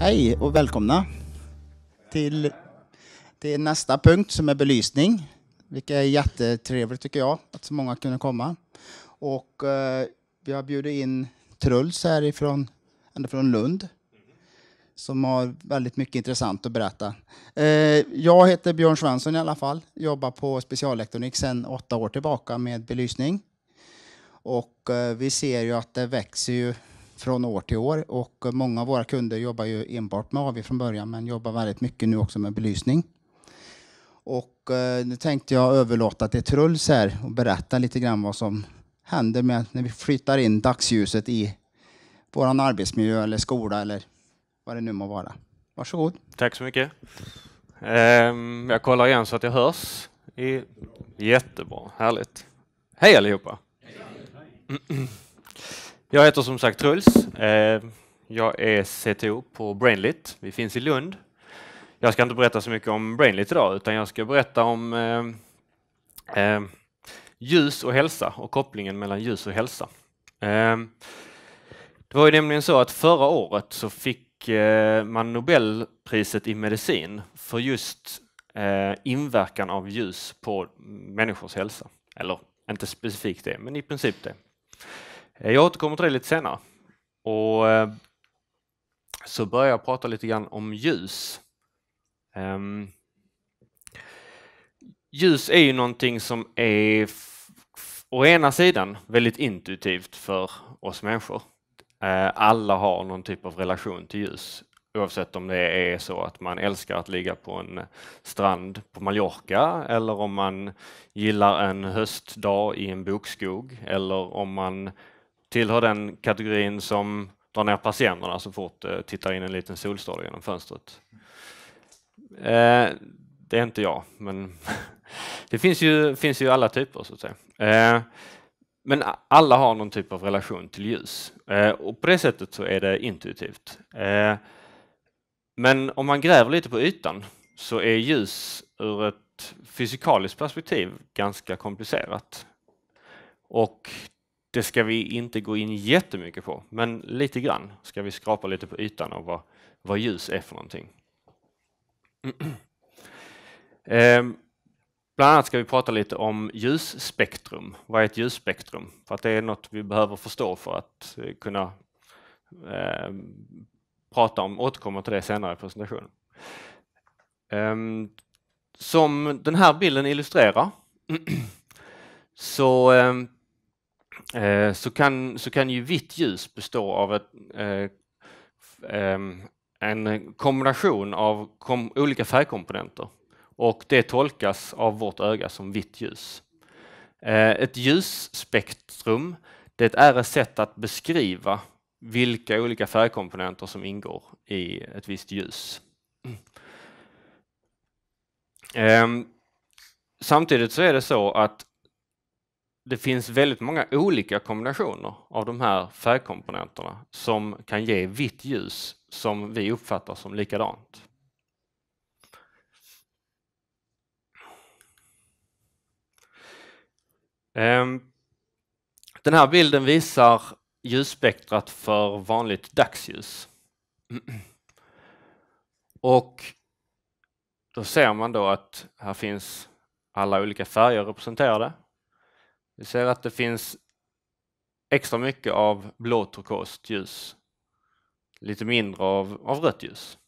Hej och välkomna till, till nästa punkt som är belysning. Vilket är jättetrevligt tycker jag, att så många kunde komma. Och eh, vi har bjudit in Truls härifrån, ända från Lund, som har väldigt mycket intressant att berätta. Eh, jag heter Björn Svensson i alla fall, jobbar på specialelektronik sedan åtta år tillbaka med belysning. Och eh, vi ser ju att det växer ju från år till år och många av våra kunder jobbar ju enbart med AV från början men jobbar väldigt mycket nu också med belysning. Och eh, nu tänkte jag överlåta till Truls här och berätta lite grann vad som händer med när vi flyttar in dagsljuset i vår arbetsmiljö eller skola eller vad det nu må vara. Varsågod. Tack så mycket. Ehm, jag kollar igen så att jag hörs. Jättebra, härligt. Hej allihopa! Hej. Jag heter som sagt Truls. Eh, jag är CTO på Brainlit. Vi finns i Lund. Jag ska inte berätta så mycket om Brainlit idag, utan jag ska berätta om eh, eh, ljus och hälsa och kopplingen mellan ljus och hälsa. Det var ju nämligen så att förra året så fick man Nobelpriset i medicin för just inverkan av ljus på människors hälsa. Eller inte specifikt det, men i princip det. Eh, jag återkommer till det lite senare. Och eh, så börjar jag prata lite grann om ljus. Ehm, ljus är ju någonting som är å ena sidan väldigt intuitivt för oss människor. Eh, alla har någon typ av relation till ljus oavsett om det är så att man älskar att ligga på en strand på Mallorca eller om man gillar en höstdag i en bokskog eller om man tillhör den kategorin som drar ner patienterna så fort det eh, tittar in en liten solstråle genom fönstret. Eh, det är inte jag, men det finns ju, finns ju alla typer så att säga. Eh, men alla har någon typ av relation till ljus och på det sättet så är det intuitivt. Men om man gräver lite på ytan så är ljus ur ett fysikaliskt perspektiv ganska komplicerat. Och det ska vi inte gå in jättemycket på, men lite grann ska vi skrapa lite på ytan av vad, vad ljus är för någonting. Ehm, bland annat ska vi prata lite om ljusspektrum. Vad är ett ljusspektrum? För att det är något vi behöver förstå för att eh, kunna eh, prata om, återkomma till det senare i presentationen. Ehm, som den här bilden illustrerar så ehm, eh, så, kan, så kan ju vitt ljus bestå av ett, eh, ehm, en kombination av kom, olika färgkomponenter och det tolkas av vårt öga som vitt ljus. Eh, ett ljusspektrum det är ett sätt att beskriva vilka olika färgkomponenter som ingår i ett visst ljus. Ehm, samtidigt så är det så att det finns väldigt många olika kombinationer av de här färgkomponenterna som kan ge vitt ljus som vi uppfattar som likadant. Ehm, den här bilden visar ljusspektrat för vanligt dagsljus. Och då ser man då att här finns alla olika färger representerade vi ser att det finns extra mycket av blåturkost ljus. Lite mindre av, av rött ljus.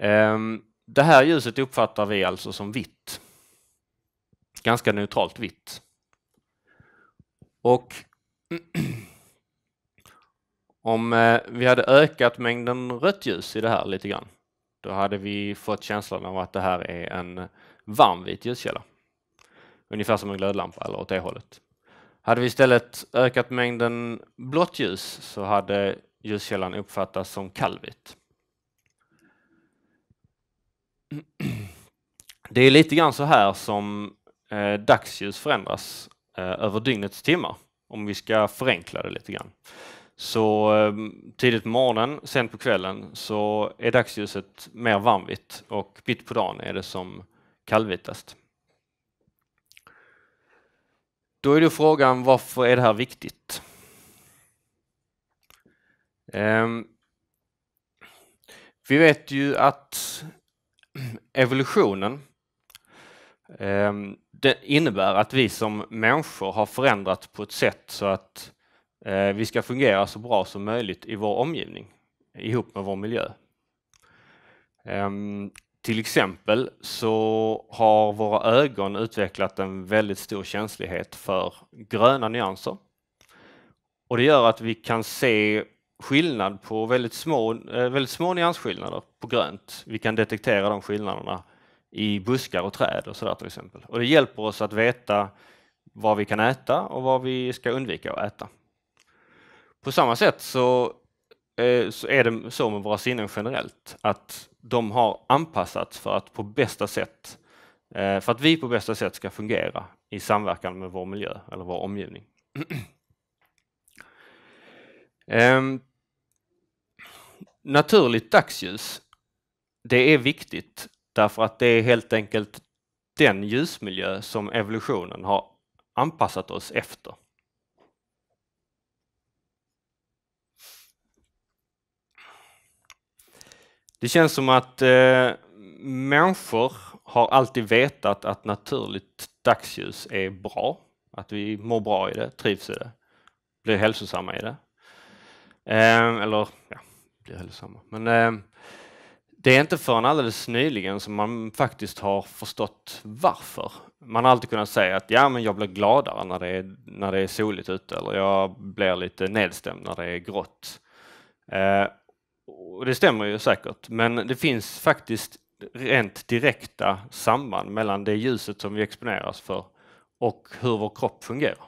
Ehm, det här ljuset uppfattar vi alltså som vitt. Ganska neutralt vitt. Och om eh, vi hade ökat mängden rött ljus i det här lite grann, då hade vi fått känslan av att det här är en varm vit ljuskälla ungefär som en glödlampa eller åt det hållet. Hade vi istället ökat mängden blått ljus så hade ljuskällan uppfattats som kallvit. Det är lite grann så här som eh, dagsljus förändras eh, över dygnets timmar, om vi ska förenkla det lite grann. Så ehm, tidigt på morgonen, sent på kvällen, så är dagsljuset mer varmvitt och mitt på dagen är det som kallvitast. Då är då frågan varför är det här viktigt? Um, vi vet ju att evolutionen um, innebär att vi som människor har förändrats på ett sätt så att uh, vi ska fungera så bra som möjligt i vår omgivning ihop med vår miljö. Um, till exempel så har våra ögon utvecklat en väldigt stor känslighet för gröna nyanser. Och det gör att vi kan se skillnad på väldigt små, eh, väldigt små nyansskillnader på grönt. Vi kan detektera de skillnaderna i buskar och träd och sådär till exempel. Och det hjälper oss att veta vad vi kan äta och vad vi ska undvika att äta. På samma sätt så Eh, så är det så med våra sinnen generellt, att de har anpassats för att på bästa sätt, eh, för att vi på bästa sätt ska fungera i samverkan med vår miljö eller vår omgivning. Um, naturligt dagsljus, det är viktigt därför att det är helt enkelt den ljusmiljö som evolutionen har anpassat oss efter. Det känns som att eh, människor har alltid vetat att naturligt dagsljus är bra, att vi mår bra i det, trivs i det, blir hälsosamma i det. Eh, eller, ja, blir hälsosamma. Men eh, det är inte förrän alldeles nyligen som man faktiskt har förstått varför. Man har alltid kunnat säga att ja, men jag blir gladare när det är, när det är soligt ute eller jag blir lite nedstämd när det är grått. Eh, och det stämmer ju säkert, men det finns faktiskt rent direkta samband mellan det ljuset som vi exponeras för och hur vår kropp fungerar.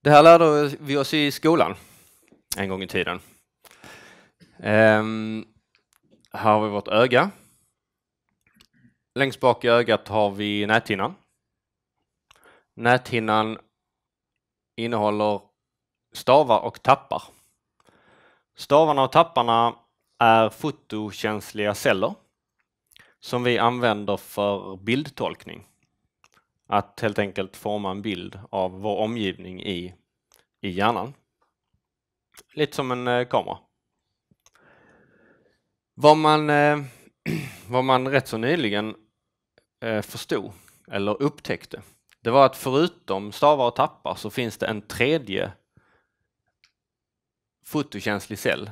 Det här lärde vi oss i skolan en gång i tiden. Um, här har vi vårt öga. Längst bak i ögat har vi näthinnan. Näthinnan innehåller stavar och tappar. Stavarna och tapparna är fotokänsliga celler som vi använder för bildtolkning. Att helt enkelt forma en bild av vår omgivning i, i hjärnan. Lite som en eh, kamera. Vad man, eh, vad man rätt så nyligen eh, förstod eller upptäckte det var att förutom stavar och tappar så finns det en tredje fotokänslig cell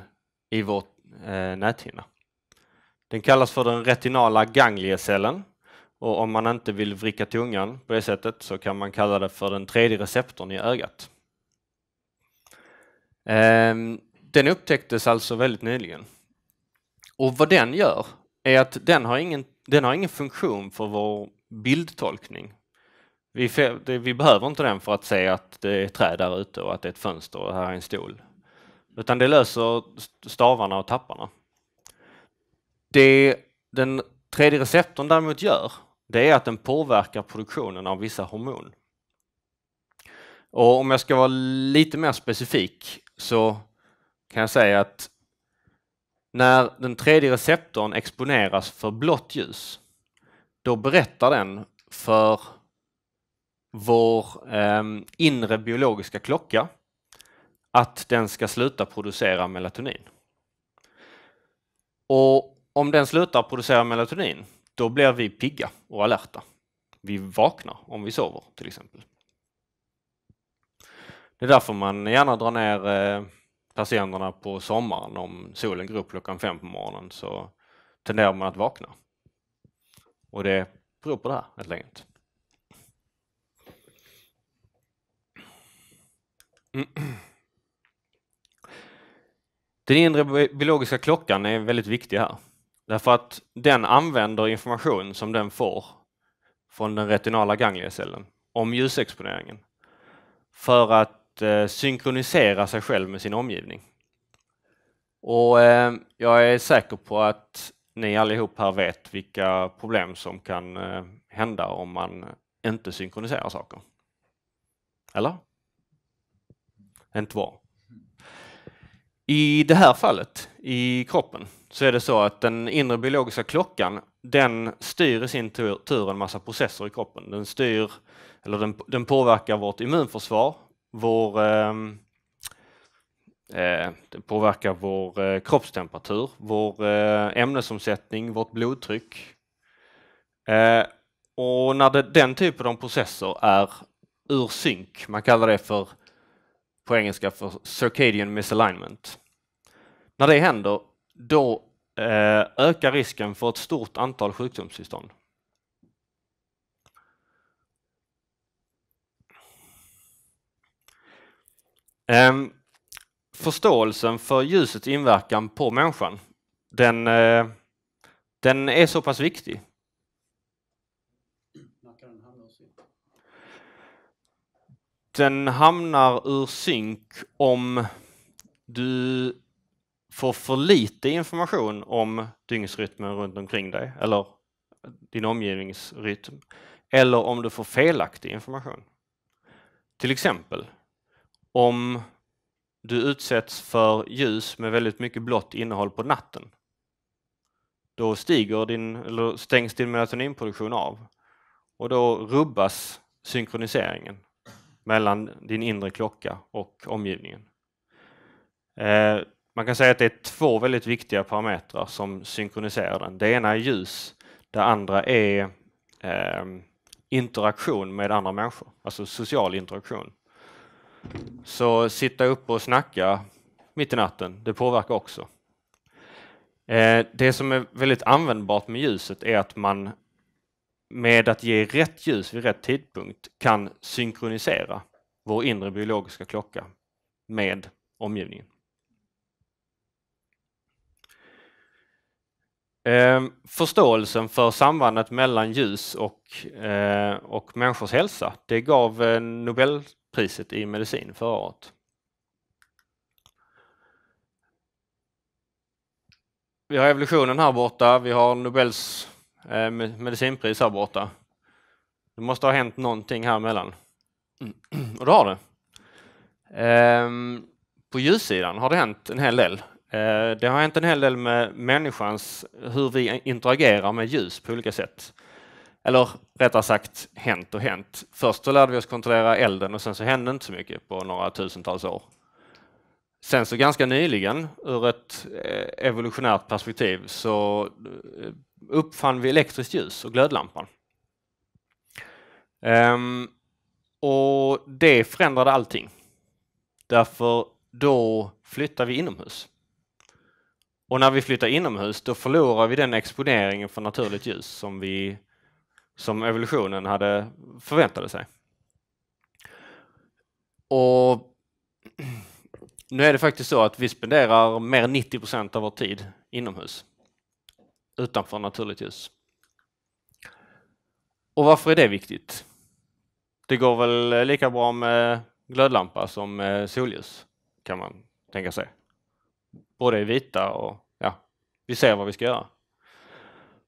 i vår eh, näthinna. Den kallas för den retinala gangliecellen och om man inte vill vricka tungan på det sättet så kan man kalla det för den tredje receptorn i ögat. Ehm, den upptäcktes alltså väldigt nyligen. Och vad den gör är att den har ingen, den har ingen funktion för vår bildtolkning vi, det, vi, behöver inte den för att se att det är träd där ute och att det är ett fönster och här är en stol. Utan det löser stavarna och tapparna. Det den tredje receptorn däremot gör, det är att den påverkar produktionen av vissa hormon. Och om jag ska vara lite mer specifik så kan jag säga att när den tredje receptorn exponeras för blått ljus, då berättar den för vår eh, inre biologiska klocka att den ska sluta producera melatonin. Och om den slutar producera melatonin, då blir vi pigga och alerta. Vi vaknar om vi sover till exempel. Det är därför man gärna drar ner eh, patienterna på sommaren. Om solen går upp klockan fem på morgonen så tenderar man att vakna. Och det beror på det här helt enkelt. Den inre biologiska klockan är väldigt viktig här. Därför att den använder information som den får från den retinala gangliecellen om ljusexponeringen för att eh, synkronisera sig själv med sin omgivning. Och eh, jag är säker på att ni allihop här vet vilka problem som kan eh, hända om man inte synkroniserar saker. Eller? inte var. I det här fallet, i kroppen, så är det så att den inre biologiska klockan den styr i sin tur en massa processer i kroppen. Den styr, eller den, den påverkar vårt immunförsvar, vår, ehm, eh, den påverkar vår eh, kroppstemperatur, vår eh, ämnesomsättning, vårt blodtryck. Eh, och när det, den typen av processer är ur synk, man kallar det för på engelska för circadian misalignment. När det händer, då eh, ökar risken för ett stort antal sjukdomstillstånd. Ehm, förståelsen för ljusets inverkan på människan, den, eh, den är så pass viktig den hamnar ur synk om du får för lite information om dygnsrytmen runt omkring dig eller din omgivningsrytm eller om du får felaktig information. Till exempel om du utsätts för ljus med väldigt mycket blått innehåll på natten. Då stiger din, eller stängs din melatoninproduktion av och då rubbas synkroniseringen mellan din inre klocka och omgivningen. Eh, man kan säga att det är två väldigt viktiga parametrar som synkroniserar den. Det ena är ljus, det andra är ehm, interaktion med andra människor, alltså social interaktion. Så sitta upp och snacka mitt i natten, det påverkar också. Eh, det som är väldigt användbart med ljuset är att man med att ge rätt ljus vid rätt tidpunkt kan synkronisera vår inre biologiska klocka med omgivningen. Ehm, förståelsen för sambandet mellan ljus och, eh, och människors hälsa, det gav eh, Nobelpriset i medicin förra året. Vi har evolutionen här borta, vi har Nobels Eh, medicinpris här borta. Det måste ha hänt någonting här emellan. Mm. Och det har det. Eh, på ljussidan har det hänt en hel del. Eh, det har hänt en hel del med människans, hur vi interagerar med ljus på olika sätt. Eller rättare sagt hänt och hänt. Först så lärde vi oss kontrollera elden och sen så hände inte så mycket på några tusentals år. Sen så ganska nyligen, ur ett eh, evolutionärt perspektiv, så eh, uppfann vi elektriskt ljus och glödlampan. Um, och det förändrade allting. Därför då flyttar vi inomhus. Och när vi flyttar inomhus då förlorar vi den exponeringen för naturligt ljus som, vi, som evolutionen hade förväntade sig. Och nu är det faktiskt så att vi spenderar mer än 90 procent av vår tid inomhus utanför naturligt ljus. Och varför är det viktigt? Det går väl eh, lika bra med glödlampa som med solljus kan man tänka sig. Både i vita och ja, vi ser vad vi ska göra.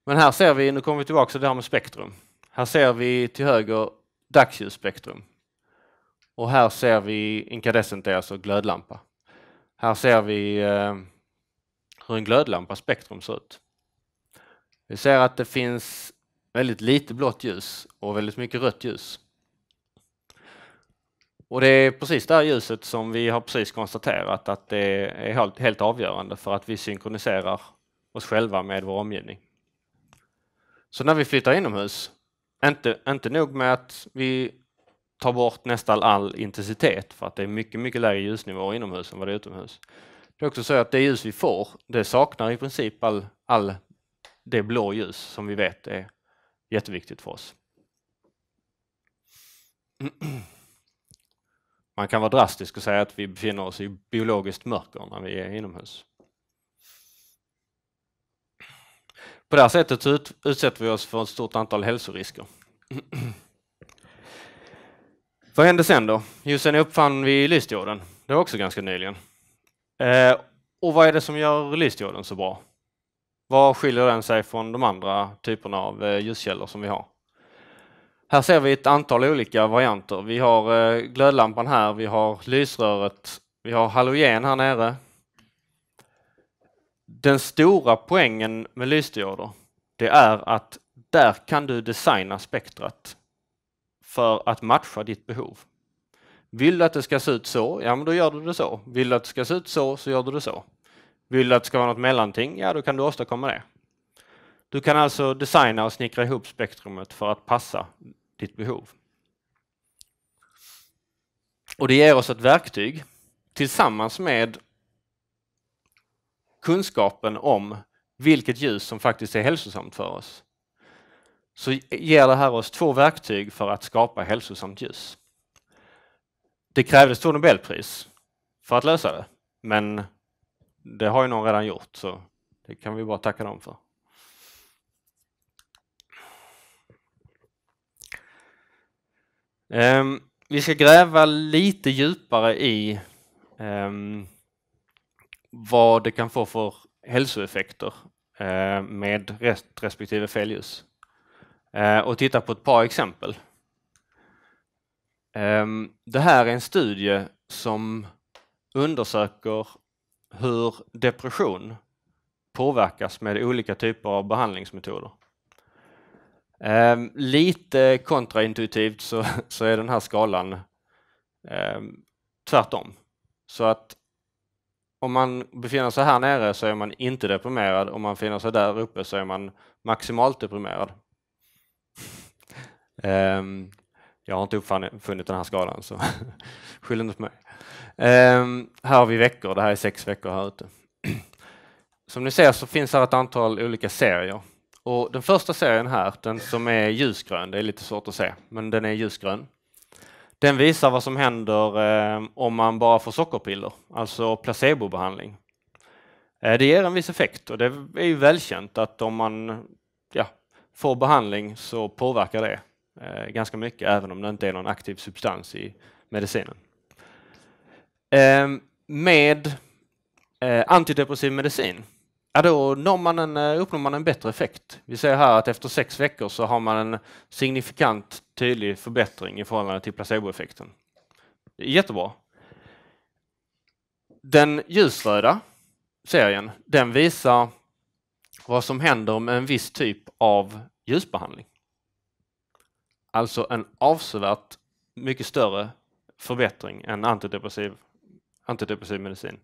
Men här ser vi, nu kommer vi tillbaka till det här med spektrum. Här ser vi till höger dagsljusspektrum. Och här ser vi inkandescent, är alltså glödlampa. Här ser vi eh, hur en glödlampa spektrum ser ut. Vi ser att det finns väldigt lite blått ljus och väldigt mycket rött ljus. Och det är precis det här ljuset som vi har precis konstaterat att det är helt avgörande för att vi synkroniserar oss själva med vår omgivning. Så när vi flyttar inomhus, inte, inte nog med att vi tar bort nästan all intensitet för att det är mycket, mycket lägre ljusnivåer inomhus än vad det är utomhus. Det är också så att det ljus vi får, det saknar i princip all, all det blå ljus som vi vet är jätteviktigt för oss. Man kan vara drastisk och säga att vi befinner oss i biologiskt mörker när vi är inomhus. På det här sättet ut, utsätter vi oss för ett stort antal hälsorisker. Vad hände sen då? Jo, sen uppfann vi lysdioden. Det var också ganska nyligen. Eh, och vad är det som gör lysdioden så bra? Vad skiljer den sig från de andra typerna av eh, ljuskällor som vi har? Här ser vi ett antal olika varianter. Vi har eh, glödlampan här, vi har lysröret, vi har halogen här nere. Den stora poängen med lysdioder, det är att där kan du designa spektrat för att matcha ditt behov. Vill du att det ska se ut så, ja men då gör du det så. Vill du att det ska se ut så, så gör du det så. Vill du att det ska vara något mellanting? Ja, då kan du åstadkomma det. Du kan alltså designa och snickra ihop spektrumet för att passa ditt behov. Och det ger oss ett verktyg tillsammans med kunskapen om vilket ljus som faktiskt är hälsosamt för oss. Så ger det här oss två verktyg för att skapa hälsosamt ljus. Det krävdes två Nobelpris för att lösa det, men det har ju någon redan gjort så det kan vi bara tacka dem för. Um, vi ska gräva lite djupare i um, vad det kan få för hälsoeffekter uh, med rest respektive fälljus uh, eh, och titta på ett par exempel. Um, det här är en studie som undersöker hur depression påverkas med olika typer av behandlingsmetoder. Eh, lite kontraintuitivt så, så är den här skalan eh, tvärtom. Så att om man befinner sig här nere så är man inte deprimerad, om man befinner sig där uppe så är man maximalt deprimerad. Um, Jag har inte uppfunnit den här skalan, så skyll inte på mig. Um, här har vi veckor, det här är sex veckor här ute. Som ni ser så finns här ett antal olika serier. Och den första serien här, den som är ljusgrön, det är lite svårt att se, men den är ljusgrön. Den visar vad som händer eh, om man bara får sockerpiller, alltså placebobehandling. Eh, det ger en viss effekt och det är ju välkänt att om man ja, får behandling så påverkar det eh, ganska mycket, även om det inte är någon aktiv substans i medicinen. Eh, med eh, antidepressiv medicin, ja då når man en, eh, uppnår man en bättre effekt. Vi ser här att efter sex veckor så har man en signifikant tydlig förbättring i förhållande till placeboeffekten. Jättebra. Den ljusröda serien, den visar vad som händer med en viss typ av ljusbehandling. Alltså en avsevärt mycket större förbättring än antidepressiv, antidepressiv medicin.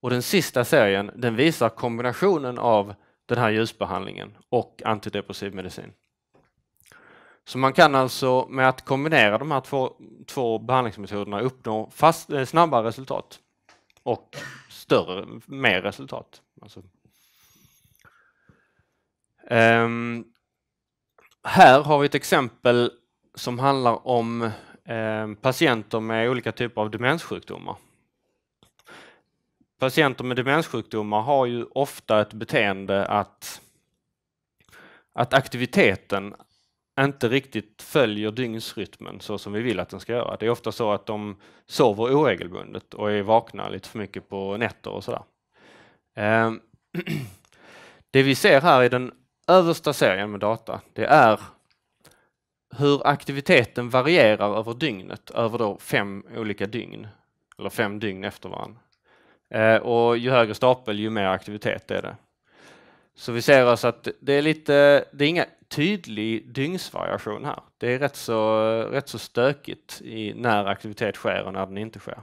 Och den sista serien den visar kombinationen av den här ljusbehandlingen och antidepressiv medicin. Så man kan alltså med att kombinera de här två, två behandlingsmetoderna uppnå fast, eh, snabba resultat och större, mer resultat. Alltså. Um, här har vi ett exempel som handlar om eh, patienter med olika typer av demenssjukdomar. Patienter med demenssjukdomar har ju ofta ett beteende att, att aktiviteten inte riktigt följer dygnsrytmen så som vi vill att den ska göra. Det är ofta så att de sover oregelbundet och är vakna lite för mycket på nätter och sådär. Eh, det vi ser här i den översta serien med data, det är hur aktiviteten varierar över dygnet, över då fem olika dygn, eller fem dygn efter varandra. Eh, och ju högre stapel, ju mer aktivitet är det. Så vi ser alltså att det är lite, det är inga tydlig dygnsvariation här. Det är rätt så, rätt så stökigt i när aktivitet sker och när den inte sker.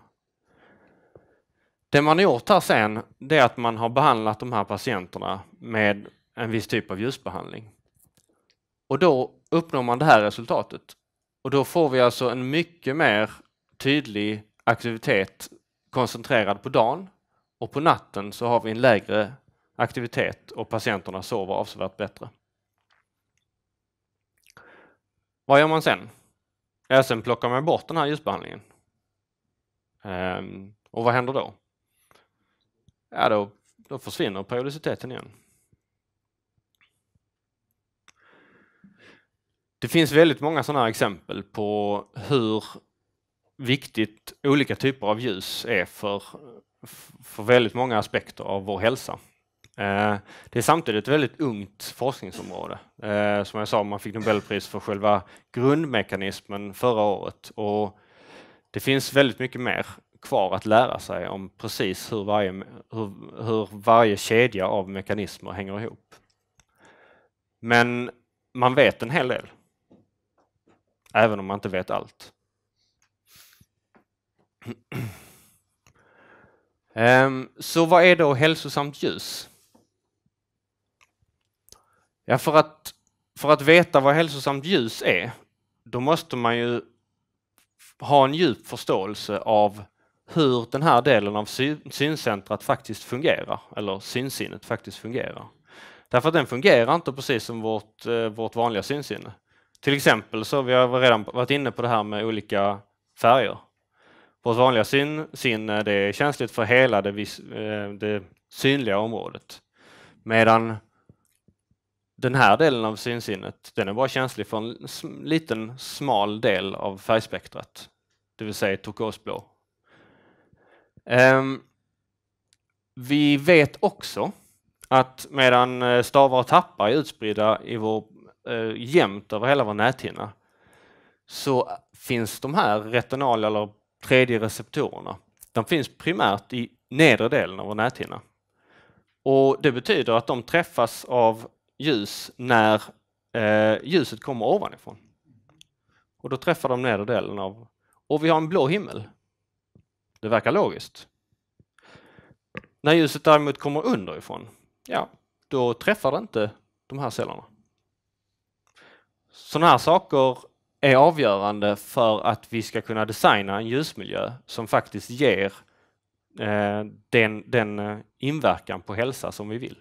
Det man har gjort här sen, det är att man har behandlat de här patienterna med en viss typ av ljusbehandling. Och då uppnår man det här resultatet. Och då får vi alltså en mycket mer tydlig aktivitet koncentrerad på dagen och på natten så har vi en lägre aktivitet och patienterna sover avsevärt bättre. Vad gör man sen? Ja, sen plockar man bort den här ljusbehandlingen. Ehm, och vad händer då? Ja, då, då försvinner periodiciteten igen. Det finns väldigt många sådana här exempel på hur viktigt olika typer av ljus är för, för väldigt många aspekter av vår hälsa. Eh, det är samtidigt ett väldigt ungt forskningsområde. Eh, som jag sa, man fick Nobelpris för själva grundmekanismen förra året och det finns väldigt mycket mer kvar att lära sig om precis hur varje, hur, hur varje kedja av mekanismer hänger ihop. Men man vet en hel del även om man inte vet allt. Ehm, så vad är då hälsosamt ljus? Ja, för att, för att veta vad hälsosamt ljus är, då måste man ju ha en djup förståelse av hur den här delen av syncentrat faktiskt fungerar, eller synsinnet faktiskt fungerar. Därför att den fungerar inte precis som vårt, eh, vårt vanliga synsinne. Till exempel så vi har redan varit inne på det här med olika färger. Vårt vanliga syn, sinne det är känsligt för hela det, eh, det synliga området. Medan den här delen av synsinnet den är bara känslig för en liten smal del av färgspektrat, det vill säga turkosblå. Um, vi vet också att medan eh, stavar och tappar är utspridda i vår eh, jämnt över hela vår näthinna så finns de här retinal eller tredje receptorerna. De finns primärt i nedre delen av vår näthinna. Och det betyder att de träffas av ljus när eh, ljuset kommer ovanifrån. Och då träffar de nedre delen av... Och vi har en blå himmel. Det verkar logiskt. När ljuset däremot kommer underifrån, ja, då träffar det inte de här cellerna. Sådana här saker är avgörande för att vi ska kunna designa en ljusmiljö som faktiskt ger eh, den, den eh, inverkan på hälsa som vi vill.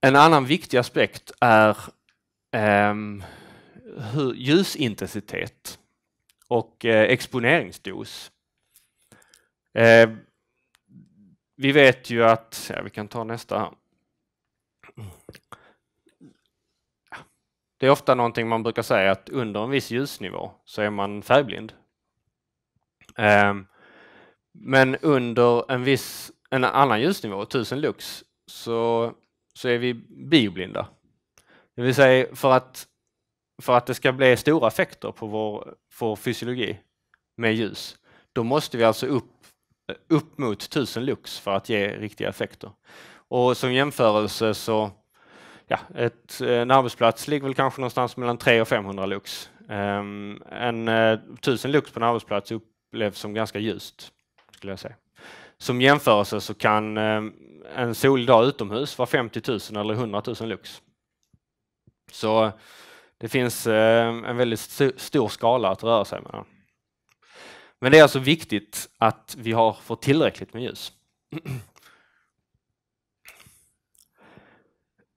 En annan viktig aspekt är eh, hur, ljusintensitet och eh, exponeringsdos. Eh, vi vet ju att, ja, vi kan ta nästa. Det är ofta någonting man brukar säga att under en viss ljusnivå så är man färgblind. Ehm, men under en viss, en annan ljusnivå, 1000 lux, så, så är vi bioblinda. Det vill säga för att, för att det ska bli stora effekter på vår, vår fysiologi med ljus, då måste vi alltså upp, upp mot 1000 lux för att ge riktiga effekter. Och som jämförelse så ja, ett, eh, en arbetsplats ligger väl kanske någonstans mellan 300 och 500 lux. Um, en uh, eh, 1000 lux på en arbetsplats upplevs som ganska ljust, skulle jag säga. Som jämförelse så kan um, en solig dag utomhus vara 50 000 eller 100 000 lux. Så det finns uh, en väldigt st stor skala att röra sig mellan. Men det är alltså viktigt att vi har fått tillräckligt med ljus.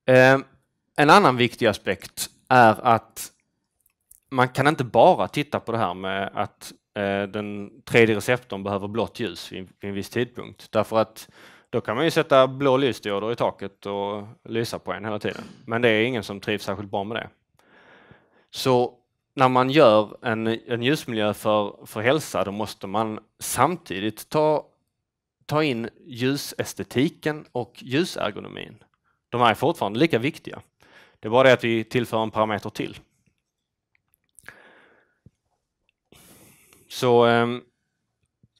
Eh, en annan viktig aspekt är att man kan inte bara titta på det här med att eh, den tredje receptorn behöver blått ljus vid en viss tidpunkt. Därför att då kan man ju sätta blå lysdioder i taket och lysa på en hela tiden. Men det är ingen som trivs särskilt bra med det. Så när man gör en, en ljusmiljö för, för hälsa, då måste man samtidigt ta, ta in ljusestetiken och ljusergonomin. De här är fortfarande lika viktiga. Det är bara det att vi tillför en parameter till. Så ehm,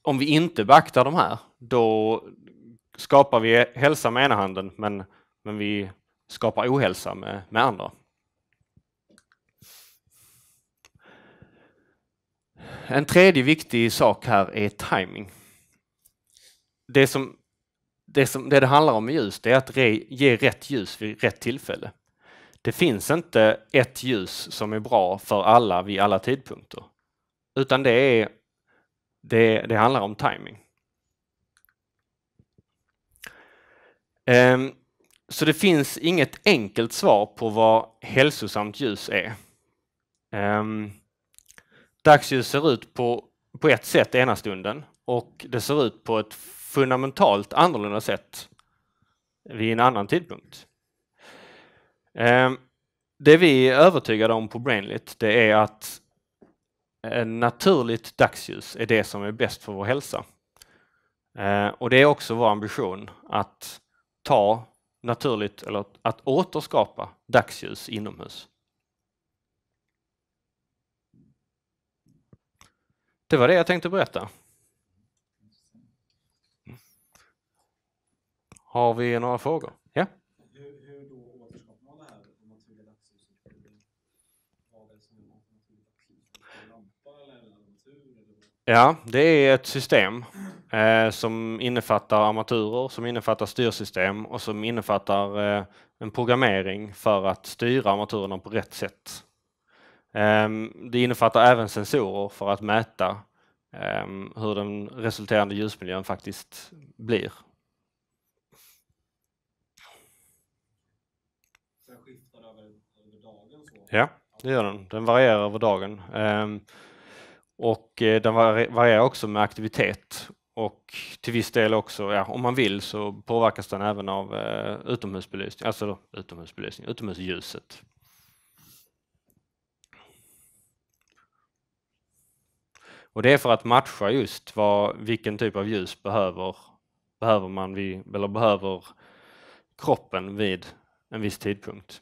om vi inte beaktar de här, då skapar vi hälsa med ena handen, men, men vi skapar ohälsa med, med andra. En tredje viktig sak här är timing. Det som det, som, det det handlar om med ljus, det är att re, ge rätt ljus vid rätt tillfälle. Det finns inte ett ljus som är bra för alla vid alla tidpunkter, utan det, är, det, det handlar om timing. Um, så det finns inget enkelt svar på vad hälsosamt ljus är. Um, ehm, dagsljus ser ut på, på ett sätt ena stunden och det ser ut på ett fundamentalt annorlunda sätt vid en annan tidpunkt. Ehm, det vi är övertygade om på Brainlit det är att eh, naturligt dagsljus är det som är bäst för vår hälsa. Ehm, och det är också vår ambition att ta naturligt eller att återskapa dagsljus inomhus. Det var det jag tänkte berätta. Har vi några frågor? Ja? Ja, det är ett system eh, som innefattar armaturer, som innefattar styrsystem och som innefattar eh, en programmering för att styra armaturerna på rätt sätt. Eh, det innefattar även sensorer för att mäta ehm, hur den resulterande ljusmiljön faktiskt blir Ja, det gör den. Den varierar över dagen. Ehm, och eh, den varierar också med aktivitet och till viss del också, ja, om man vill så påverkas den även av eh, utomhusbelysning, alltså utomhusbelysning, utomhusljuset. Och det är för att matcha just vad, vilken typ av ljus behöver, behöver man vid, eller behöver kroppen vid en viss tidpunkt.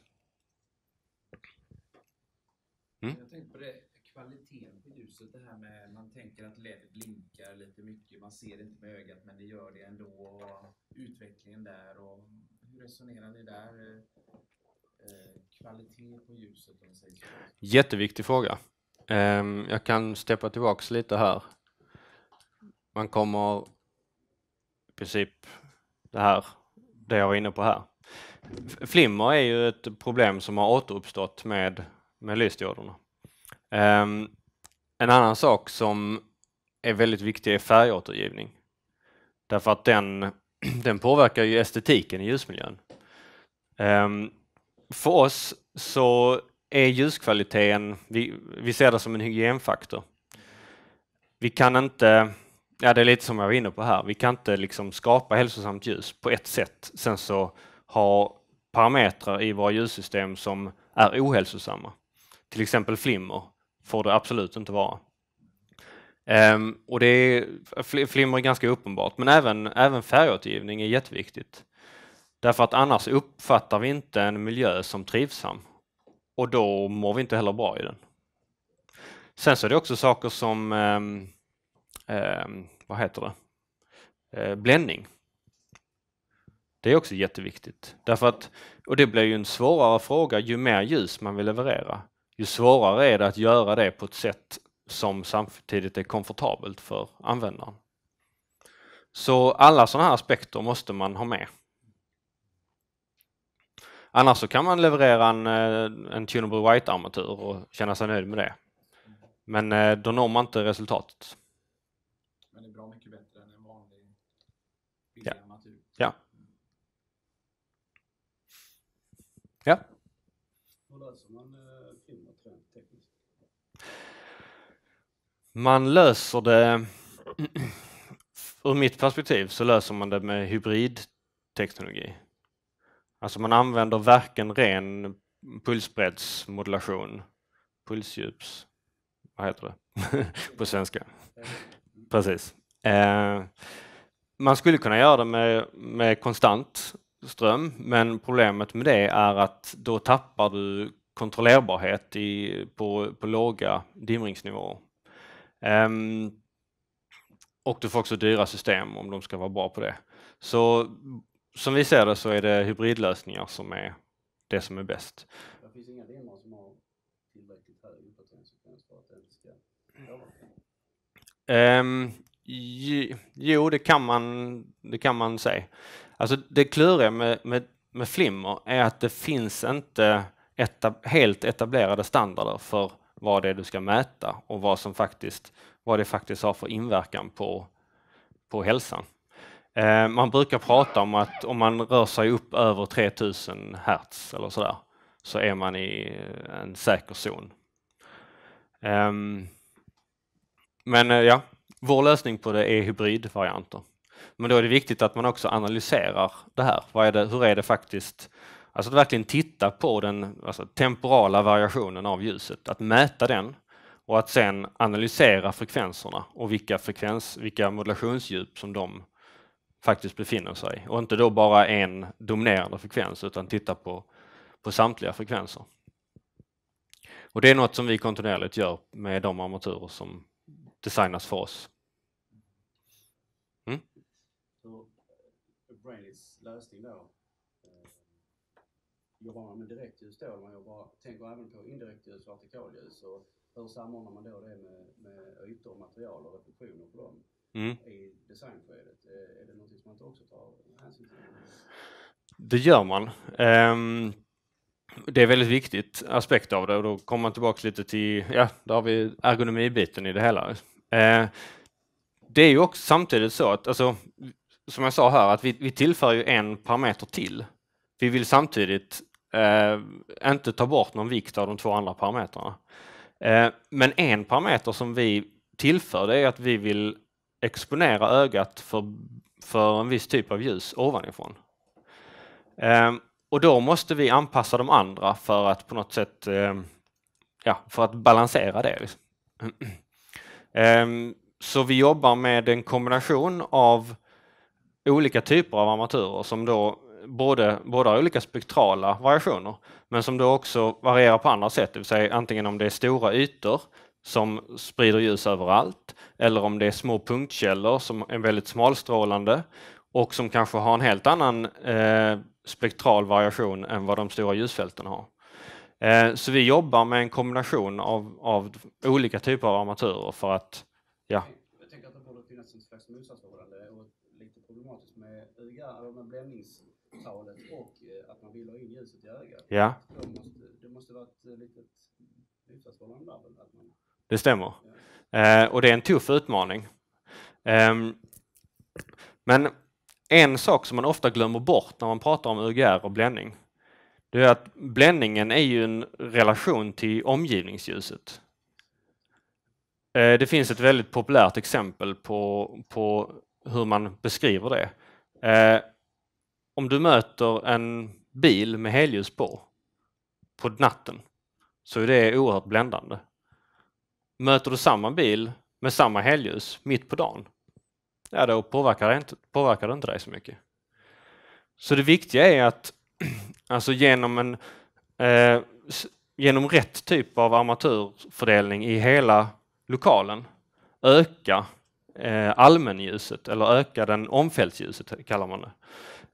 Mm. Jag tänkte på det, kvaliteten på ljuset, det här med man tänker att LED blinkar lite mycket, man ser det inte med ögat men det gör det ändå. Och utvecklingen där och hur resonerar ni där? Eh, kvalitet på ljuset om säger så. Jätteviktig fråga. Ehm, jag kan steppa tillbaks lite här. Man kommer i princip det här, det jag var inne på här. Flimmer är ju ett problem som har återuppstått med med lysdioderna. Um, ehm, en annan sak som är väldigt viktig är färgåtergivning. Därför att den, den påverkar ju estetiken i ljusmiljön. Um, för oss så är ljuskvaliteten, vi, vi ser det som en hygienfaktor. Vi kan inte, ja det är lite som jag var inne på här, vi kan inte liksom skapa hälsosamt ljus på ett sätt, sen så ha parametrar i våra ljussystem som är ohälsosamma till exempel flimmer får det absolut inte vara. Um, och det är, flimmer är ganska uppenbart, men även, även färgåtergivning är jätteviktigt. Därför att annars uppfattar vi inte en miljö som trivsam och då mår vi inte heller bra i den. Sen så är det också saker som, um, um, vad heter det, uh, eh, bländning. Det är också jätteviktigt. Därför att, och det blir ju en svårare fråga ju mer ljus man vill leverera ju svårare är det att göra det på ett sätt som samtidigt är komfortabelt för användaren. Så alla sådana här aspekter måste man ha med. Annars så kan man leverera en, eh, en tunable white-armatur och känna sig nöjd med det. Men eh, då når man inte resultatet. Men det är bra mycket bättre än en vanlig ja. armatur. Ja. ja. Man löser det, ur mitt perspektiv så löser man det med hybridteknologi. Alltså man använder varken ren pulsbreddsmodulation, pulsdjups, vad heter det på svenska? Precis. Eh, man skulle kunna göra det med, med konstant ström, men problemet med det är att då tappar du kontrollerbarhet i, på, på låga dimringsnivåer. Um, och du får också dyra system om de ska vara bra på det. Så som vi ser det så är det hybridlösningar som är det som är bäst. Det finns inga demar som har tillräckligt hög uppdateringsfrekvens för att den ska Um, jo, det kan man, det kan man säga. Alltså det kluriga med, med, med Flimmer är att det finns inte etab helt etablerade standarder för vad det är du ska mäta och vad, som faktiskt, vad det faktiskt har för inverkan på, på hälsan. Eh, man brukar prata om att om man rör sig upp över 3000 hertz eller sådär så är man i en säker zon. Ehm, men eh, ja, vår lösning på det är hybridvarianter. Men då är det viktigt att man också analyserar det här. Är det, hur är det faktiskt Alltså att verkligen titta på den alltså temporala variationen av ljuset, att mäta den och att sen analysera frekvenserna och vilka, frekvens, vilka modulationsdjup som de faktiskt befinner sig och inte då bara en dominerande frekvens utan titta på, på samtliga frekvenser. Och det är något som vi kontinuerligt gör med de armaturer som designas för oss. Mm? Så, eh, jobbar man med direktljus då? Man jobbar, tänker även på indirektljus och artikalljus? Och hur samordnar man då det med, med ytor, material och reflektioner på dem mm. i designskedet? Är, det någonting som man inte också tar hänsyn till? Det gör man. Um det är väldigt viktigt aspekt av det och då kommer man tillbaka lite till, ja, där har vi ergonomibiten i det hela. Eh, det är ju också samtidigt så att, alltså, som jag sa här, att vi, vi tillför ju en parameter till. Vi vill samtidigt eh, inte ta bort någon vikt av de två andra parametrarna. Eh, men en parameter som vi tillför det är att vi vill exponera ögat för, för en viss typ av ljus ovanifrån. Eh, och då måste vi anpassa de andra för att på något sätt eh, ja, för att balansera det. Liksom. Ehm, så vi jobbar med en kombination av olika typer av armaturer som då både, båda har olika spektrala variationer, men som då också varierar på andra sätt, det vill säga antingen om det är stora ytor som sprider ljus överallt eller om det är små punktkällor som är väldigt smalstrålande och som kanske har en helt annan eh, spektral variation än vad de stora ljusfälten har. Eh, så vi jobbar med en kombination av, av olika typer av armaturer för att... Ja. Jag tänker att det borde finnas en slags motsatsförhållande och lite problematiskt med UGR, med bländnings samtalet och eh, att man vill ha in ljuset i ögat. Ja. måste, det måste vara ett eh, litet motsatsförhållande där. Man... Det stämmer. Ja. Eh, och det är en tuff utmaning. Eh, men en sak som man ofta glömmer bort när man pratar om UGR och bländning, det är att bländningen är ju en relation till omgivningsljuset. Eh, det finns ett väldigt populärt exempel på, på hur man beskriver det om du möter en bil med helljus på, på natten, så är det oerhört bländande. Möter du samma bil med samma helljus mitt på dagen, ja då påverkar det inte, påverkar det inte dig så mycket. Så det viktiga är att alltså genom en eh, genom rätt typ av armaturfördelning i hela lokalen öka eh, allmänljuset eller öka den omfältsljuset kallar man det.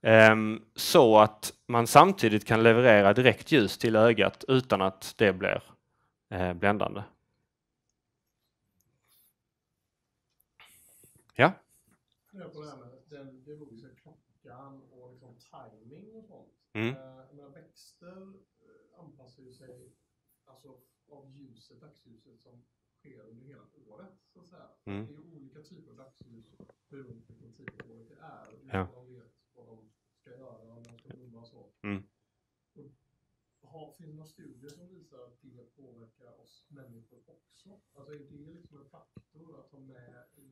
Ehm, så att man samtidigt kan leverera direkt ljus till ögat utan att det blir eh, bländande. Ja? Liksom mm. Eh, Men växter eh, anpassar ju sig alltså, av ljuset, dagsljuset som sker under hela året. Så att säga. Mm. Det är ju olika typer av dagsljus beroende på vilken tid på året det är. Ja. Liksom, Mm. Har, finns några studier som visar att det påverkar oss människor också? Alltså är det liksom en faktor att ha med i,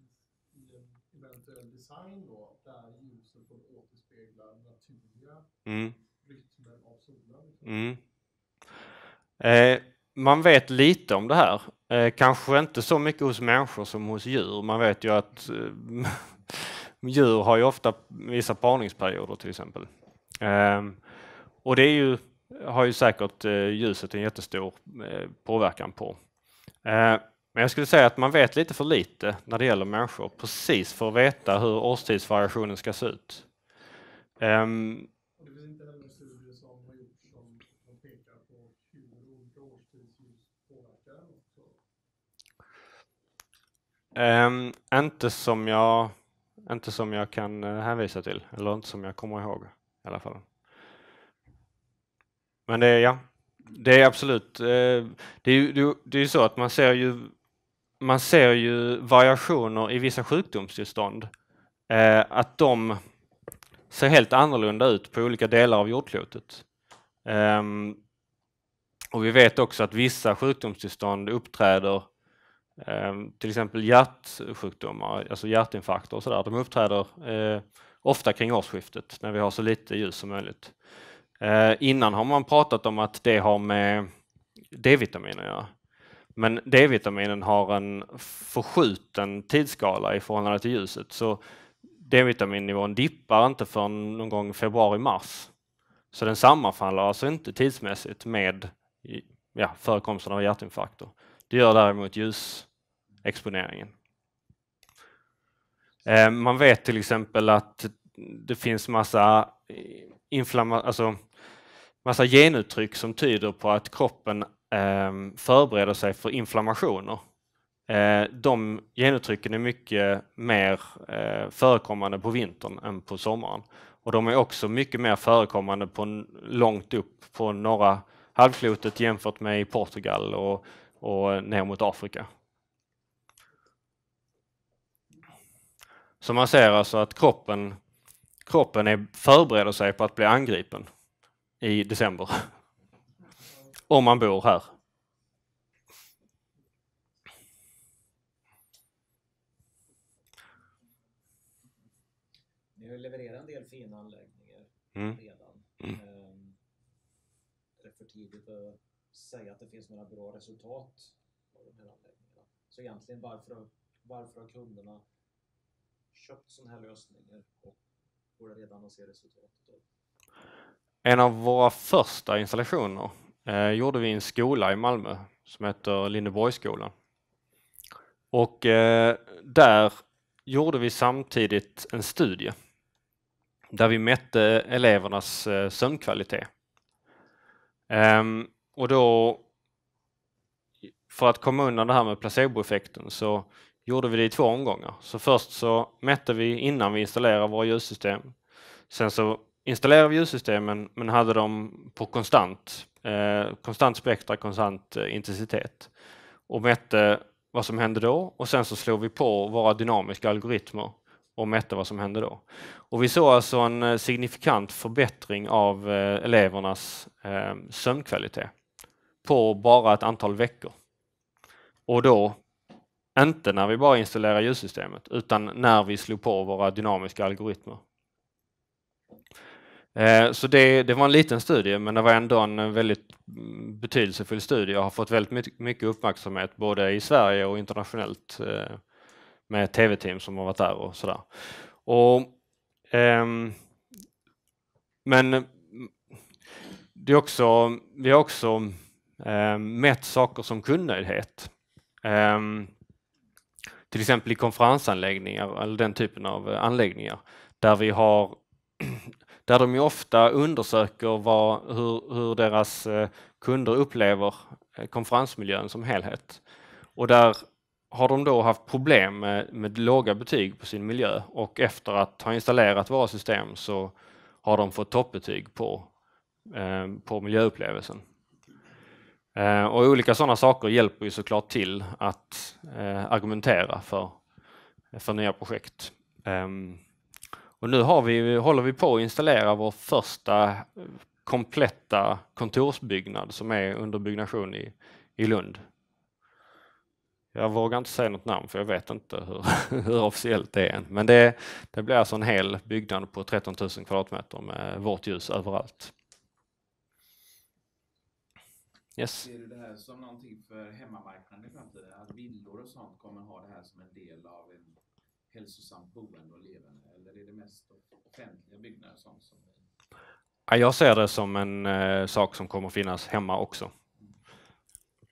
i en eventuell design då, där ljuset får återspegla naturliga mm. rytmen av solen? Mm. Eh, man vet lite om det här. Eh, kanske inte så mycket hos människor som hos djur. Man vet ju att eh, djur har ju ofta vissa parningsperioder till exempel. Um, och det ju, har ju säkert eh, ljuset en jättestor eh, påverkan på. Eh, men jag skulle säga att man vet lite för lite när det gäller människor, precis för att veta hur årstidsvariationen ska se ut. Um, um, inte, som jag, inte som jag kan hänvisa till, eller inte som jag kommer ihåg i alla fall. Men det är, ja, det är absolut. Eh, det är ju det är så att man ser ju, man ser ju variationer i vissa sjukdomstillstånd. Eh, att de ser helt annorlunda ut på olika delar av jordklotet. Ehm, och vi vet också att vissa sjukdomstillstånd uppträder, ehm, till exempel hjärtsjukdomar, alltså hjärtinfarkter och sådär, de uppträder eh, ofta kring årsskiftet när vi har så lite ljus som möjligt. Eh, innan har man pratat om att det har med D-vitamin att göra. Men D-vitaminen har en förskjuten tidsskala i förhållande till ljuset. Så D-vitaminnivån dippar inte förrän någon gång i februari-mars. Så den sammanfaller alltså inte tidsmässigt med ja, förekomsten av hjärtinfarkter. Det gör däremot ljusexponeringen. Eh, man vet till exempel att det finns massa inflamma alltså massa genuttryck som tyder på att kroppen eh, förbereder sig för inflammationer. Eh, de genuttrycken är mycket mer eh, förekommande på vintern än på sommaren. Och de är också mycket mer förekommande på långt upp på norra halvklotet jämfört med i Portugal och, och ner mot Afrika. Så man ser alltså att kroppen, kroppen är, förbereder sig på att bli angripen i december. Om man bor här. Ni har levererat en del fina anläggningar mm. redan. Mm. Ehm, det är för tidigt att säga att det finns några bra resultat av de här anläggningarna. Så egentligen varför, varför har kunderna köpt sådana här lösningar och går det redan att se resultatet av? En av våra första installationer eh, gjorde vi i en skola i Malmö som heter Lindeborgsskolan. Och eh, där gjorde vi samtidigt en studie där vi mätte elevernas eh, sömnkvalitet. Ehm, och då, för att komma undan det här med placeboeffekten så gjorde vi det i två omgångar. Så först så mätte vi innan vi installerade våra ljussystem. Sen så installerade ljussystemen men hade dem på konstant, eh, konstant spektra, konstant eh, intensitet och mätte vad som hände då och sen så slog vi på våra dynamiska algoritmer och mätte vad som hände då. Och vi såg alltså en eh, signifikant förbättring av eh, elevernas eh, sömnkvalitet på bara ett antal veckor. Och då inte när vi bara installerar ljussystemet utan när vi slog på våra dynamiska algoritmer. Eh, så det, det, var en liten studie men det var ändå en eh, väldigt mm, betydelsefull studie och har fått väldigt mycket uppmärksamhet både i Sverige och internationellt eh, med tv-team som har varit där och sådär. Och, ehm, men mm, det är också, vi har också ehm, mätt saker som kundnöjdhet. Ehm, till exempel i konferensanläggningar eller den typen av anläggningar där vi har där de ju ofta undersöker vad, hur, hur deras eh, kunder upplever eh, konferensmiljön som helhet. Och där har de då haft problem med, med låga betyg på sin miljö och efter att ha installerat våra system så har de fått toppbetyg på, eh, på miljöupplevelsen. Eh, och olika sådana saker hjälper ju såklart till att eh, argumentera för, för nya projekt. Um, och nu har vi, håller vi på att installera vår första kompletta kontorsbyggnad som är under byggnation i, i Lund. Jag vågar inte säga något namn för jag vet inte hur, hur officiellt det är Men det, det blir alltså en hel byggnad på 13 000 kvadratmeter med vårt ljus överallt. Yes. Ser du det här som någonting för hemmamarknaden i framtiden? Att villor och sånt kommer ha det här som en del av en hälsosamt boende och levande? Eller är det mest offentliga byggnader sånt som ja, jag ser det som en eh, sak som kommer finnas hemma också.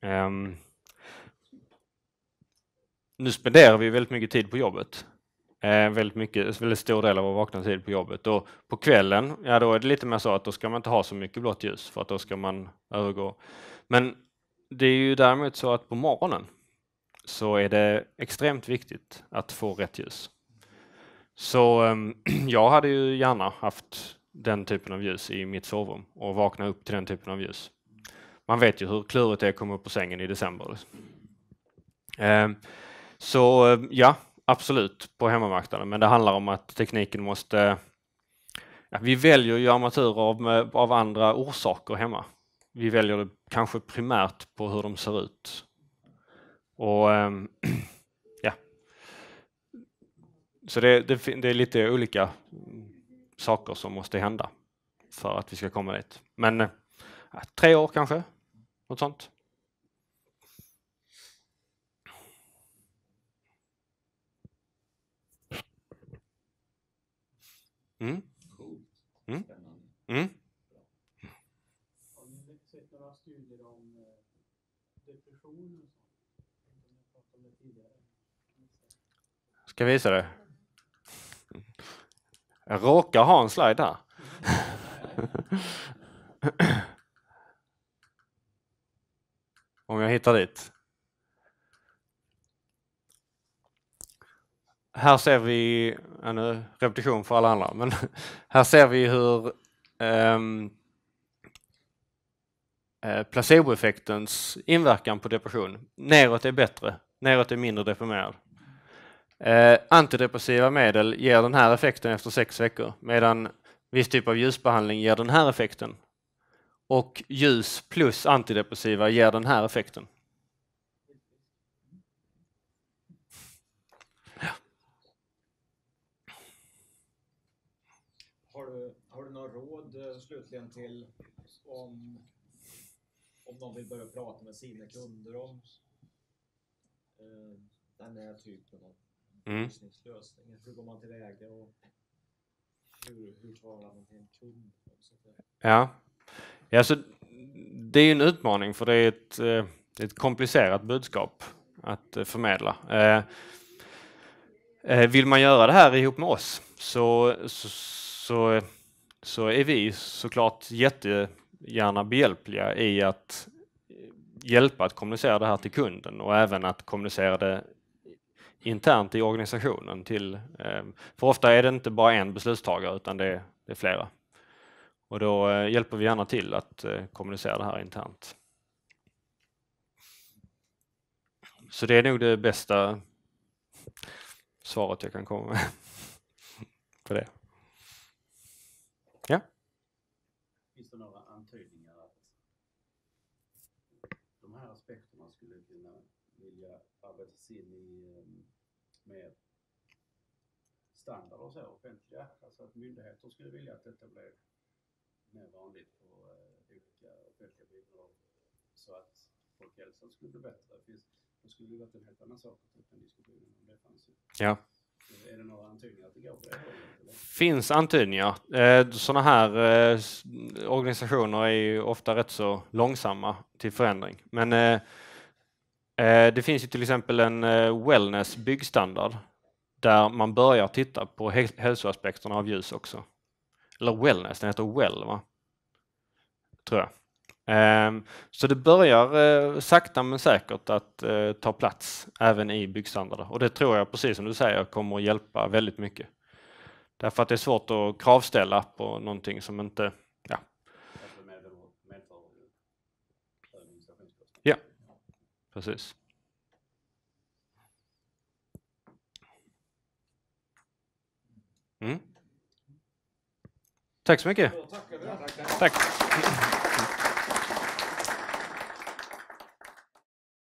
Um, nu spenderar vi väldigt mycket tid på jobbet. Eh, väldigt, mycket, väldigt stor del av vår vakna tid på jobbet. Och på kvällen, ja då är det lite mer så att då ska man inte ha så mycket blått ljus för att då ska man övergå. Men det är ju däremot så att på morgonen så är det extremt viktigt att få rätt ljus. Så ehm, jag hade ju gärna haft den typen av ljus i mitt sovrum och vakna upp till den typen av ljus. Man vet ju hur klurigt det är att komma upp på sängen i december. Liksom. Ehm, så ja, absolut på hemmamarknaden, men det handlar om att tekniken måste... Ja, vi väljer ju armaturer av, av andra orsaker hemma. Vi väljer det kanske primärt på hur de ser ut och ehm, ja, så det, det, det, är lite olika saker som måste hända för att vi ska komma dit. Men äh, tre år kanske, något sånt. Mm. Mm. Mm. Ska jag visa dig? Jag råkar ha en slide här. Om jag hittar dit. Här ser vi, ja, repetition för alla andra, men här ser vi hur um, placeboeffektens inverkan på depression. Neråt är bättre, neråt är mindre deprimerad. Eh, antidepressiva medel ger den här effekten efter sex veckor medan viss typ av ljusbehandling ger den här effekten. Och ljus plus antidepressiva ger den här effekten. Har du, några råd eh, slutligen till om, om någon vill börja prata med sina kunder om eh, den här typen av Mm. lösning. Hur går man tillväga och hur, hur talar man till en kund? Ja, alltså, det är en utmaning för det är ett, eh, ett komplicerat budskap att eh, förmedla. Eh, vill man göra det här ihop med oss så, så, så, så är vi såklart jättegärna behjälpliga i att hjälpa att kommunicera det här till kunden och även att kommunicera det internt i organisationen. Till, eh, för ofta är det inte bara en beslutstagare utan det är, det är flera. Och då eh, hjälper vi gärna till att eh, kommunicera det här internt. Så det är nog det bästa svaret jag kan komma med på det. Ja. Finns det några antydningar att de här aspekterna skulle kunna vilja arbeta sig in i ehm, mer standard och så, offentliga. Alltså att myndigheter skulle vilja att detta blev mer vanligt på eh, olika offentliga bidrag så att folkhälsan skulle bli bättre. Det finns, då skulle det varit en helt annan sak att ta upp den diskussionen om det fanns. Ja. Är det några antydningar att det går på det eller? Finns antydningar. Eh, Sådana här eh, organisationer är ju ofta rätt så långsamma till förändring. Men Eh, det finns ju till exempel en eh, wellness byggstandard där man börjar titta på hälsoaspekterna av ljus också. Eller wellness, den heter well va? Tror jag. Ehm, så det börjar eh, sakta men säkert att ta plats även i byggstandarder och det tror jag precis som du säger kommer att hjälpa väldigt mycket. Därför att det är svårt att kravställa på någonting som inte, ja, Precis. Mm. Tack så mycket. Tack.